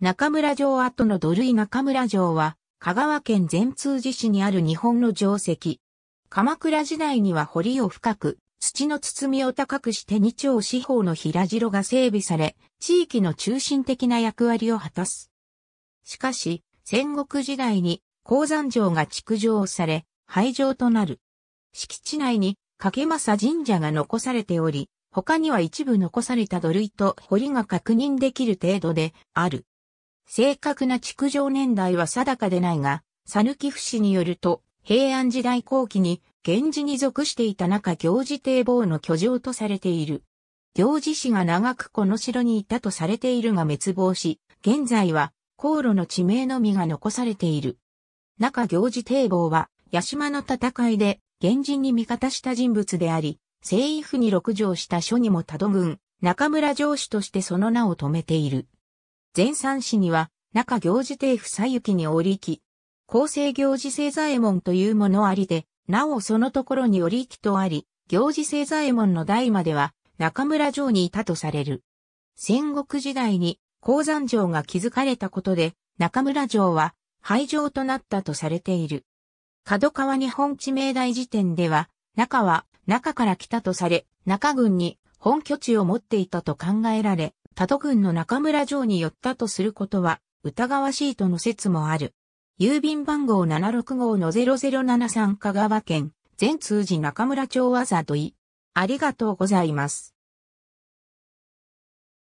中村城跡の土塁中村城は、香川県善通寺市にある日本の城跡。鎌倉時代には堀を深く、土の包みを高くして二丁四方の平城が整備され、地域の中心的な役割を果たす。しかし、戦国時代に鉱山城が築城され、廃城となる。敷地内に掛政神社が残されており、他には一部残された土塁と堀が確認できる程度である。正確な築城年代は定かでないが、佐抜府氏によると、平安時代後期に、源氏に属していた中行事堤防の居城とされている。行事氏が長くこの城にいたとされているが滅亡し、現在は、航路の地名のみが残されている。中行事堤防は、八島の戦いで、源氏に味方した人物であり、聖衣府に六条した書にも多度軍、中村城主としてその名を止めている。前三子には、中行事帝府左行に行き、厚生行事聖左衛門というものありで、なおそのところに折きとあり、行事聖左衛門の代までは、中村城にいたとされる。戦国時代に、鉱山城が築かれたことで、中村城は、廃城となったとされている。角川日本地名大辞典では、中は、中から来たとされ、中軍に本拠地を持っていたと考えられ、他都郡の中村城に寄ったとすることは疑わしいとの説もある。郵便番号76号の0073香川県、全通寺中村町わざとい。ありがとうございます。